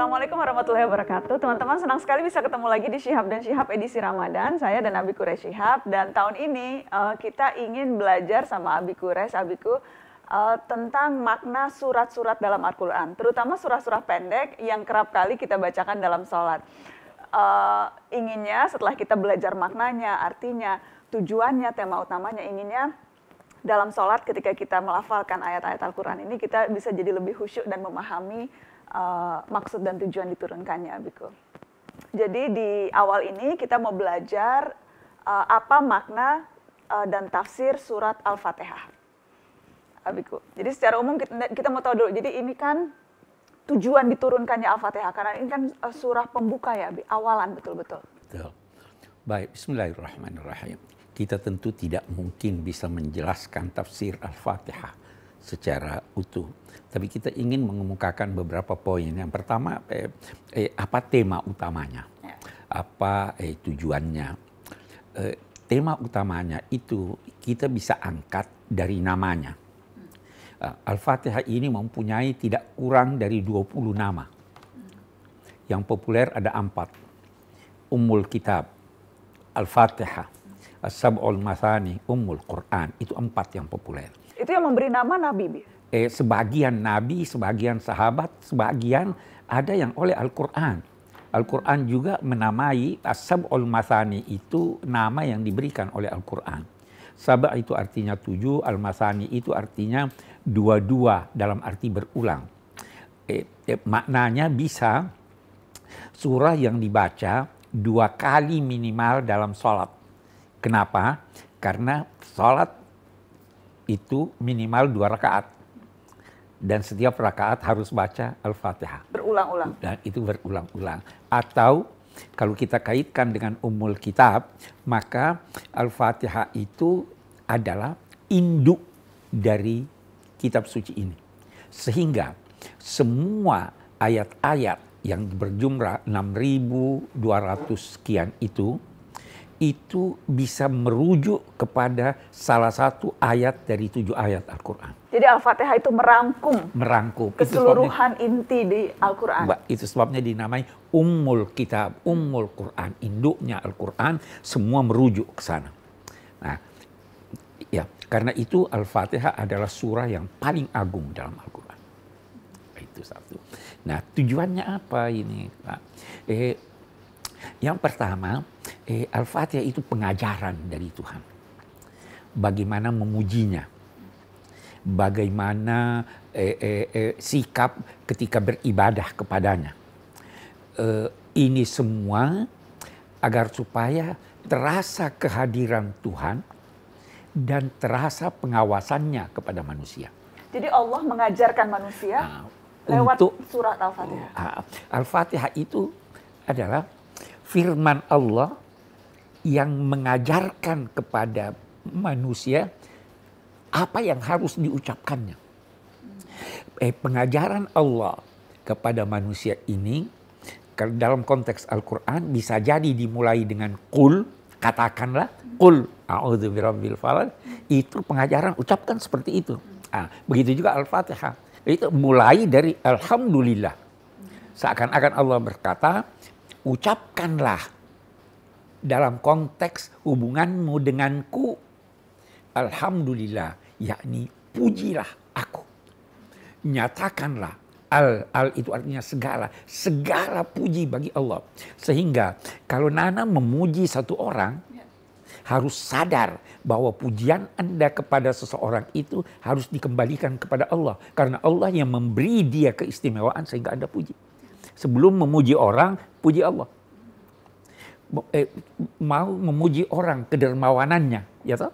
Assalamualaikum warahmatullahi wabarakatuh. Teman-teman senang sekali bisa ketemu lagi di Shihab dan Shihab edisi Ramadan. Saya dan Abi Kure Shihab dan tahun ini uh, kita ingin belajar sama Abi Kures, Abiku uh, eh, tentang makna surat-surat dalam Al-Quran, terutama surat-surat pendek yang kerap kali kita bacakan dalam sholat. Uh, inginnya setelah kita belajar maknanya, artinya, tujuannya, tema utamanya, inginnya dalam sholat ketika kita melafalkan ayat-ayat Al-Quran ini kita bisa jadi lebih khusyuk dan memahami uh, maksud dan tujuan diturunkannya Biko. Gitu. Jadi di awal ini kita mau belajar uh, apa makna uh, dan tafsir surat Al-Fatihah. Abiku. Ah, jadi secara umum kita, kita mau tahu dulu. Jadi ini kan tujuan diturunkannya Al-Fatihah karena ini kan surah pembuka ya, Abi, awalan betul-betul. Betul. Baik, bismillahirrahmanirrahim kita tentu tidak mungkin bisa menjelaskan tafsir Al-Fatihah secara utuh. Tapi kita ingin mengemukakan beberapa poin. Yang pertama, eh, eh, apa tema utamanya? Ya. Apa eh, tujuannya? Eh, tema utamanya itu kita bisa angkat dari namanya. Hmm. Eh, Al-Fatihah ini mempunyai tidak kurang dari 20 nama. Hmm. Yang populer ada empat. Ummul Kitab, Al-Fatihah, Sab'ul Masani, Ummul Quran. Itu empat yang populer. Itu yang memberi nama Nabi? Eh, sebagian Nabi, sebagian sahabat, sebagian ada yang oleh Al-Quran. Al-Quran juga menamai Asab sabul Masani itu nama yang diberikan oleh Al-Quran. Sabah itu artinya tujuh, Al-Masani itu artinya dua-dua dalam arti berulang. Eh, eh, maknanya bisa surah yang dibaca dua kali minimal dalam sholat. Kenapa? Karena sholat itu minimal dua rakaat. Dan setiap rakaat harus baca Al-Fatihah. Berulang-ulang. Dan itu berulang-ulang. Atau kalau kita kaitkan dengan umul kitab, maka Al-Fatihah itu adalah induk dari kitab suci ini. Sehingga semua ayat-ayat yang berjumlah 6.200 sekian itu itu bisa merujuk kepada salah satu ayat dari tujuh ayat Al-Quran. Jadi Al-Fatihah itu merangkum, merangkum keseluruhan sebabnya, inti di Al-Quran. Itu sebabnya dinamai Ummul Kitab, Ummul Quran, induknya Al-Quran, semua merujuk ke sana. Nah, ya karena itu Al-Fatihah adalah surah yang paling agung dalam Al-Quran. Itu satu. Nah, tujuannya apa ini, Nah, Eh, yang pertama, eh, Al-Fatihah itu pengajaran dari Tuhan. Bagaimana memujinya. Bagaimana eh, eh, eh, sikap ketika beribadah kepadanya. Eh, ini semua agar supaya terasa kehadiran Tuhan dan terasa pengawasannya kepada manusia. Jadi Allah mengajarkan manusia nah, lewat untuk, surat Al-Fatihah. Ah, Al-Fatihah itu adalah firman Allah yang mengajarkan kepada manusia apa yang harus diucapkannya. Eh, pengajaran Allah kepada manusia ini dalam konteks Al-Quran bisa jadi dimulai dengan kul, katakanlah kul, itu pengajaran ucapkan seperti itu. Nah, begitu juga Al-Fatihah. Itu mulai dari Alhamdulillah. Seakan-akan Allah berkata, ucapkanlah dalam konteks hubunganmu denganku alhamdulillah yakni pujilah aku nyatakanlah al al itu artinya segala segala puji bagi Allah sehingga kalau Nana memuji satu orang ya. harus sadar bahwa pujian Anda kepada seseorang itu harus dikembalikan kepada Allah karena Allah yang memberi dia keistimewaan sehingga Anda puji sebelum memuji orang, puji Allah. Eh, mau memuji orang kedermawanannya, ya toh?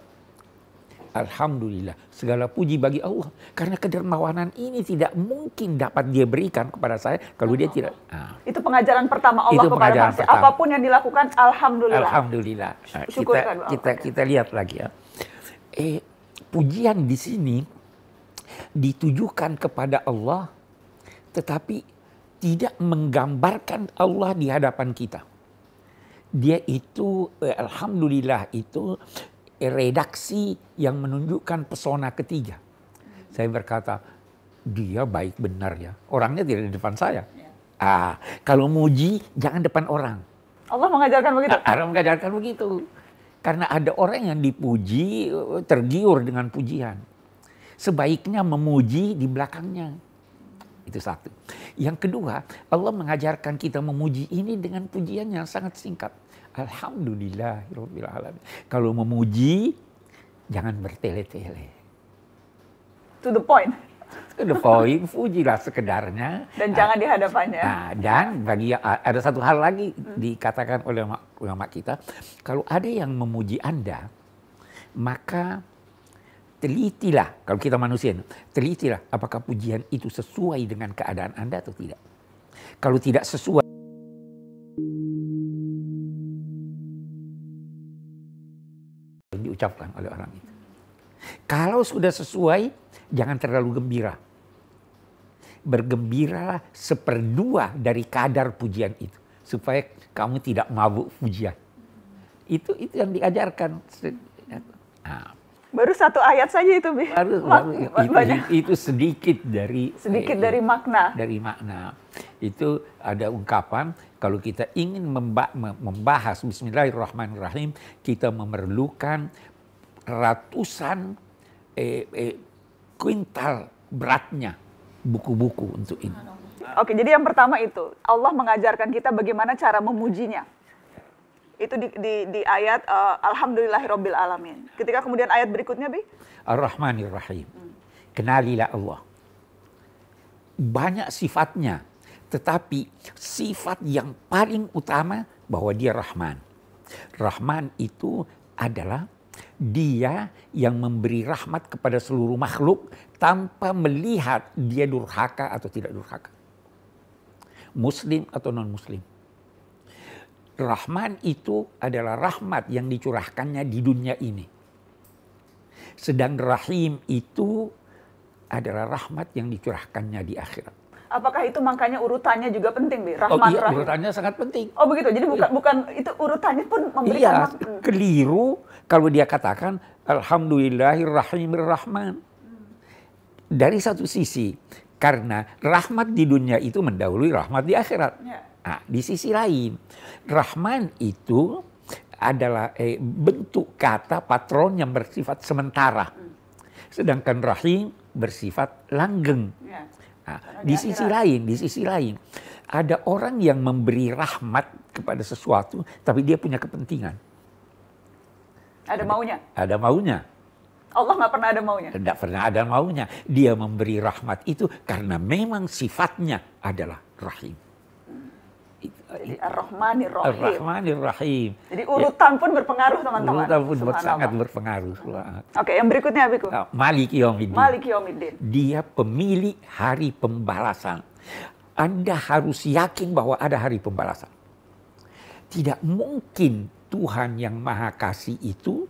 Alhamdulillah, segala puji bagi Allah karena kedermawanan ini tidak mungkin dapat dia berikan kepada saya kalau dia tidak. Nah. Itu pengajaran pertama Allah itu kepada pengajaran manusia. Apapun yang dilakukan, alhamdulillah. Alhamdulillah. Nah, kita, kita kita lihat lagi ya. Eh, pujian di sini ditujukan kepada Allah, tetapi tidak menggambarkan Allah di hadapan kita. Dia itu, eh, alhamdulillah itu eh, redaksi yang menunjukkan pesona ketiga. Saya berkata, dia baik benar ya. Orangnya tidak di depan saya. Ya. Ah, kalau muji jangan depan orang. Allah mengajarkan begitu. Ah, Allah mengajarkan begitu. Karena ada orang yang dipuji eh, tergiur dengan pujian. Sebaiknya memuji di belakangnya. Itu satu. Yang kedua, Allah mengajarkan kita memuji ini dengan pujian yang sangat singkat. Alhamdulillah. Kalau memuji, jangan bertele-tele. To the point. To the point, pujilah sekedarnya. Dan nah, jangan ah, dihadapannya. Nah, dan bagi ah, ada satu hal lagi dikatakan oleh ulama kita, kalau ada yang memuji Anda, maka telitilah kalau kita manusia, telitilah apakah pujian itu sesuai dengan keadaan Anda atau tidak. Kalau tidak sesuai diucapkan oleh orang itu. Kalau sudah sesuai, jangan terlalu gembira. Bergembiralah seperdua dari kadar pujian itu supaya kamu tidak mabuk pujian. Itu itu yang diajarkan. Nah, Baru satu ayat saja itu. Baru, baru itu, itu sedikit dari sedikit eh, dari makna. Dari makna. Itu ada ungkapan kalau kita ingin membahas bismillahirrahmanirrahim, kita memerlukan ratusan eh, eh, kuintal beratnya buku-buku untuk ini. Oke, jadi yang pertama itu Allah mengajarkan kita bagaimana cara memujinya itu di, di, di ayat uh, eh, Alhamdulillahirabbil alamin. Ketika kemudian ayat berikutnya bi Ar-Rahmanir Rahim. Hmm. Kenalilah Allah. Banyak sifatnya, tetapi sifat yang paling utama bahwa dia Rahman. Rahman itu adalah dia yang memberi rahmat kepada seluruh makhluk tanpa melihat dia durhaka atau tidak durhaka. Muslim atau non-muslim Rahman itu adalah rahmat yang dicurahkannya di dunia ini. Sedang Rahim itu adalah rahmat yang dicurahkannya di akhirat. Apakah itu makanya urutannya juga penting, Bi? Rahmat oh, iya, rahim. urutannya sangat penting. Oh begitu, jadi bukan iya. bukan itu urutannya pun memberikan Iya, makna. keliru kalau dia katakan Alhamdulillahirrahmanirrahman. Dari satu sisi, karena rahmat di dunia itu mendahului rahmat di akhirat. Ya. Nah, di sisi lain, Rahman itu adalah eh, bentuk kata patron yang bersifat sementara. Sedangkan Rahim bersifat langgeng. Nah, di sisi lain, di sisi lain, ada orang yang memberi rahmat kepada sesuatu, tapi dia punya kepentingan. Ada maunya? Ada maunya. Allah nggak pernah ada maunya? Tidak pernah ada maunya. Dia memberi rahmat itu karena memang sifatnya adalah rahim. Ar-Rahmanir Rahim. ar Rahim. Jadi urutan ya. pun berpengaruh teman-teman. Urutan pun sangat berpengaruh. Hmm. Oke, okay, yang berikutnya Abiku. Ah, Malik Yomidin. Malik Yomidin. Dia pemilik hari pembalasan. Anda harus yakin bahwa ada hari pembalasan. Tidak mungkin Tuhan yang Maha Kasih itu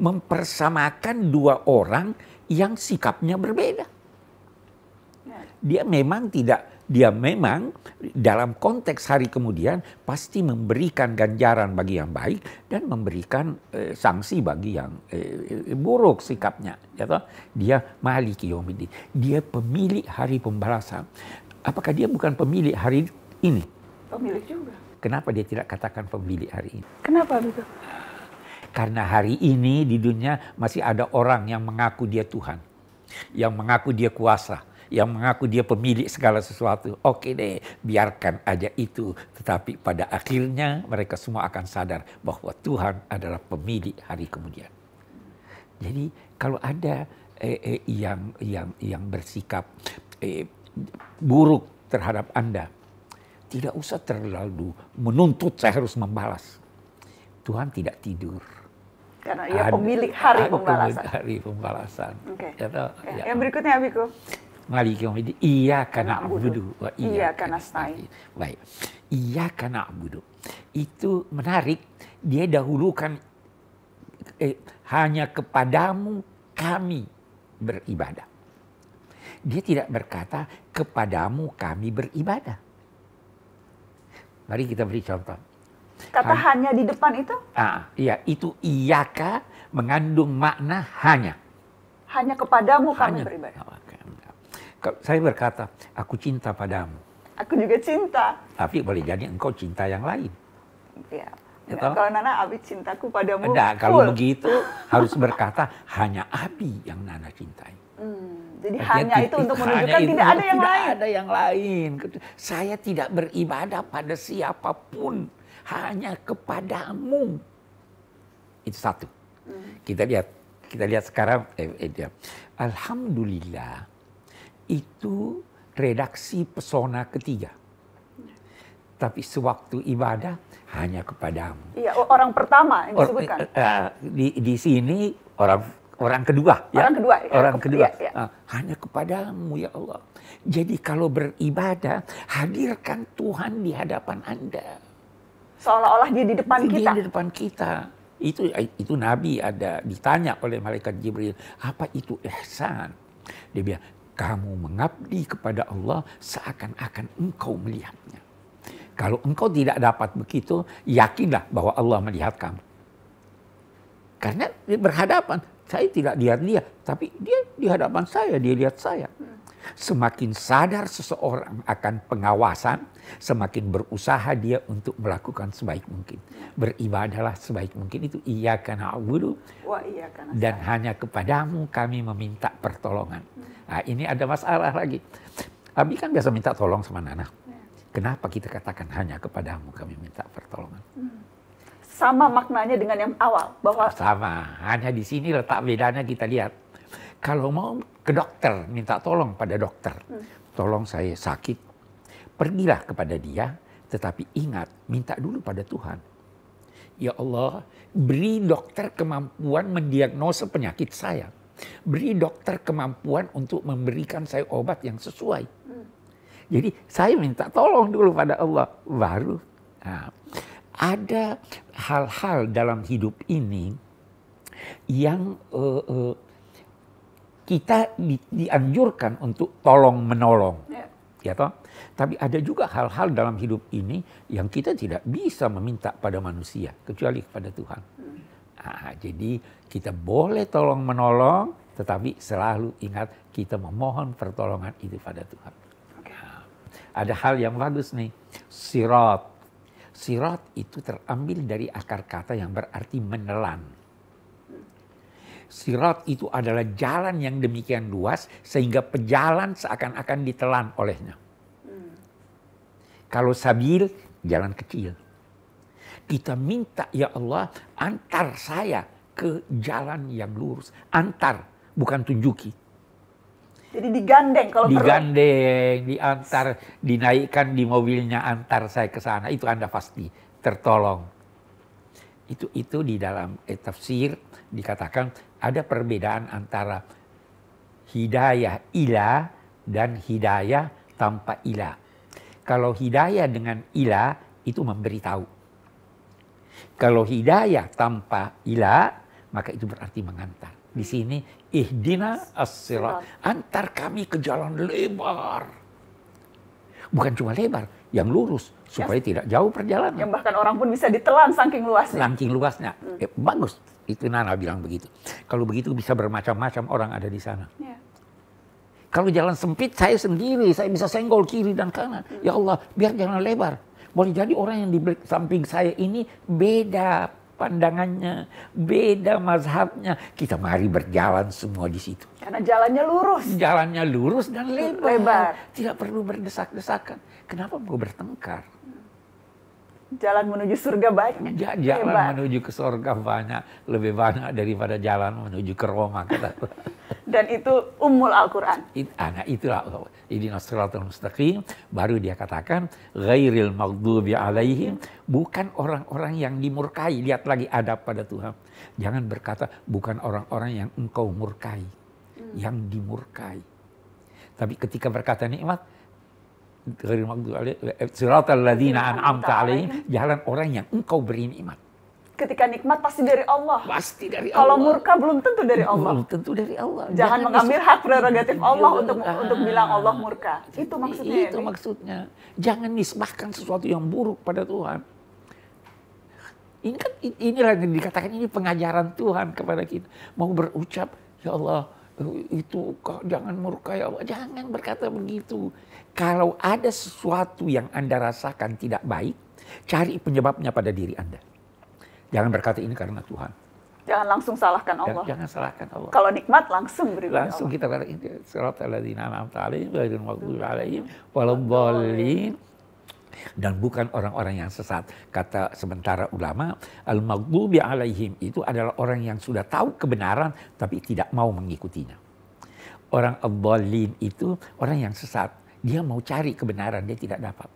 mempersamakan dua orang yang sikapnya berbeda. Ya. Dia memang tidak dia memang dalam konteks hari kemudian pasti memberikan ganjaran bagi yang baik dan memberikan e, sanksi bagi yang e, buruk sikapnya. Yata, Dia maliki yomidi. Dia pemilik hari pembalasan. Apakah dia bukan pemilik hari ini? Pemilik juga. Kenapa dia tidak katakan pemilik hari ini? Kenapa begitu? Karena hari ini di dunia masih ada orang yang mengaku dia Tuhan, yang mengaku dia kuasa, yang mengaku dia pemilik segala sesuatu. Oke deh, biarkan aja itu. Tetapi pada akhirnya mereka semua akan sadar bahwa Tuhan adalah pemilik hari kemudian. Jadi kalau ada eh, eh, yang yang yang bersikap eh, buruk terhadap Anda, tidak usah terlalu menuntut saya harus membalas. Tuhan tidak tidur. Karena ia pemilik hari pembalasan. hari pembalasan. Okay. Ya, ya. Yang berikutnya Abiku. Maliki Ia kena na'budu Ia kena stai. Baik. kena iya, budu. Itu menarik, dia dahulukan eh, hanya kepadamu kami beribadah. Dia tidak berkata kepadamu kami beribadah. Mari kita beri contoh. Kata hanya, hanya di depan itu? Ah, ah iya, itu iyaka mengandung makna hanya. Hanya kepadamu kami beribadah ah, saya berkata, aku cinta padamu. Aku juga cinta. Tapi boleh jadi engkau cinta yang lain. Iya. Ya, kalau Nana Abi cintaku padamu. Enggak, kalau full. begitu harus berkata hanya Abi yang Nana cintai. Hmm, jadi Artinya hanya itu untuk menunjukkan itu, tidak ada yang tidak lain. ada yang lain. Saya tidak beribadah pada siapapun, hanya kepadamu. Itu satu. Hmm. Kita lihat, kita lihat sekarang. Eh, eh, Alhamdulillah itu redaksi pesona ketiga. Tapi sewaktu ibadah hanya kepadamu. Iya, orang pertama yang disebutkan. uh, di, di sini orang orang kedua. Ya? Orang ya? kedua. Ya. Orang Kep iya, kedua. iya. iya. Ah, hanya kepadamu ya Allah. Jadi kalau beribadah hadirkan Tuhan di hadapan anda. Seolah-olah dia di depan dia kita. di depan kita itu itu Nabi ada ditanya oleh malaikat Jibril apa itu ihsan dia bilang kamu mengabdi kepada Allah seakan-akan engkau melihatnya. Kalau engkau tidak dapat begitu, yakinlah bahwa Allah melihat kamu. Karena berhadapan, saya tidak lihat dia, tapi dia di hadapan saya, dia lihat saya. Semakin sadar seseorang akan pengawasan, semakin berusaha dia untuk melakukan sebaik mungkin. Beribadahlah sebaik mungkin itu iya karena wudhu dan hanya kepadamu kami meminta pertolongan. Hmm. Nah, ini ada masalah lagi. Abi kan biasa minta tolong sama Nana. Ya. Kenapa kita katakan hanya kepadamu kami minta pertolongan? Hmm. Sama maknanya dengan yang awal bahwa sama. Hanya di sini letak bedanya kita lihat. Kalau mau ke dokter, minta tolong pada dokter. Tolong saya sakit. Pergilah kepada dia, tetapi ingat, minta dulu pada Tuhan. Ya Allah, beri dokter kemampuan mendiagnosa penyakit saya. Beri dokter kemampuan untuk memberikan saya obat yang sesuai. Jadi saya minta tolong dulu pada Allah, baru nah, ada hal-hal dalam hidup ini yang uh, uh, kita di, dianjurkan untuk tolong menolong. Ya. ya toh? Tapi ada juga hal-hal dalam hidup ini yang kita tidak bisa meminta pada manusia kecuali kepada Tuhan. Nah, jadi kita boleh tolong menolong, tetapi selalu ingat kita memohon pertolongan itu pada Tuhan. Ya. ada hal yang bagus nih, sirat. Sirat itu terambil dari akar kata yang berarti menelan sirat itu adalah jalan yang demikian luas sehingga pejalan seakan-akan ditelan olehnya. Kalau sabil, jalan kecil. Kita minta ya Allah antar saya ke jalan yang lurus. Antar, bukan tunjuki. Jadi digandeng kalau digandeng, perlu. diantar, dinaikkan di mobilnya antar saya ke sana itu Anda pasti tertolong. Itu itu di dalam etafsir. Eh, tafsir dikatakan ada perbedaan antara hidayah ilah dan hidayah tanpa ilah. Kalau hidayah dengan ilah itu memberitahu. Kalau hidayah tanpa ilah maka itu berarti mengantar. Di sini ihdina as antar kami ke jalan lebar. Bukan cuma lebar, yang lurus supaya yes. tidak jauh perjalanan. Yang bahkan orang pun bisa ditelan saking luasnya. Saking luasnya. Hmm. Eh, bagus. Itu Nana bilang begitu. Kalau begitu bisa bermacam-macam orang ada di sana. Ya. Kalau jalan sempit saya sendiri, saya bisa senggol kiri dan kanan. Hmm. Ya Allah, biar jalan lebar. Boleh jadi orang yang di samping saya ini beda pandangannya, beda mazhabnya. Kita mari berjalan semua di situ. Karena jalannya lurus. Jalannya lurus dan lebar. lebar. Tidak perlu berdesak-desakan. Kenapa mau bertengkar? jalan menuju surga banyak. jalan Hebat. menuju ke surga banyak, lebih banyak daripada jalan menuju ke Roma kata. Dan itu umul Al-Qur'an. It, ah, nah itulah ini Nasratul Mustaqim baru dia katakan ghairil maghdubi alaihim bukan orang-orang yang dimurkai. Lihat lagi adab pada Tuhan. Jangan berkata bukan orang-orang yang engkau murkai, hmm. yang dimurkai. Tapi ketika berkata nikmat, غير المغضوب عليهم صراط الذين أنعمت عليهم jalan orang yang engkau beri nikmat ketika nikmat pasti dari Allah. Pasti dari Allah. Kalau murka belum tentu dari Allah. Belum tentu dari Allah. Jangan, Jangan mengambil hak prerogatif Allah untuk untuk bilang Allah murka. Itu maksudnya. Itu ini. maksudnya. Jangan nisbahkan sesuatu yang buruk pada Tuhan. Ini kan inilah yang dikatakan ini pengajaran Tuhan kepada kita. Mau berucap, ya Allah, itu kau jangan murkai Allah. Jangan berkata begitu. Kalau ada sesuatu yang Anda rasakan tidak baik, cari penyebabnya pada diri Anda. Jangan berkata ini karena Tuhan. Jangan langsung salahkan Allah. Jangan, jangan salahkan Allah. Kalau nikmat langsung beri Langsung kita tarik ini surat al-ladzina an'amta alaihim ghairil maghdubi alaihim waladdallin dan bukan orang-orang yang sesat. Kata sementara ulama, al-maghdubi alaihim itu adalah orang yang sudah tahu kebenaran tapi tidak mau mengikutinya. Orang abdalin itu orang yang sesat. Dia mau cari kebenaran, dia tidak dapat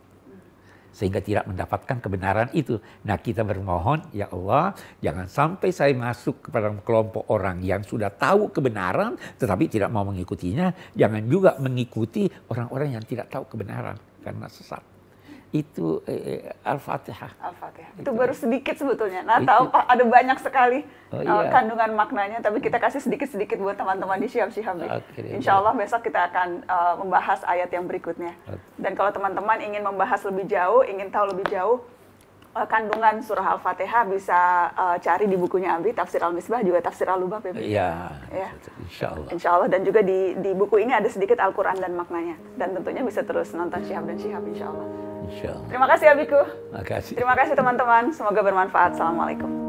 sehingga tidak mendapatkan kebenaran itu. Nah kita bermohon, ya Allah, jangan sampai saya masuk kepada kelompok orang yang sudah tahu kebenaran tetapi tidak mau mengikutinya. Jangan juga mengikuti orang-orang yang tidak tahu kebenaran karena sesat itu eh, eh, Al-Fatihah. Al-Fatihah. Itu, itu baru sedikit sebetulnya. Nah, tahu Pak, oh, ada banyak sekali oh, eh, iya. kandungan maknanya, tapi kita kasih sedikit-sedikit buat teman-teman di Syihab Syiham. Okay, Insya Allah besok kita akan uh, membahas ayat yang berikutnya. Okay. Dan kalau teman-teman ingin membahas lebih jauh, ingin tahu lebih jauh, uh, kandungan surah Al-Fatihah bisa uh, cari di bukunya Abi, Tafsir Al-Misbah, juga Tafsir Al-Lubab ya? ya. insya Allah. Insya Allah, dan juga di, di buku ini ada sedikit Al-Quran dan maknanya. Dan tentunya bisa terus nonton Syihab dan Syihab, insya Allah. Terima kasih Abiku. Terima kasih. Terima kasih teman-teman. Semoga bermanfaat. Assalamualaikum.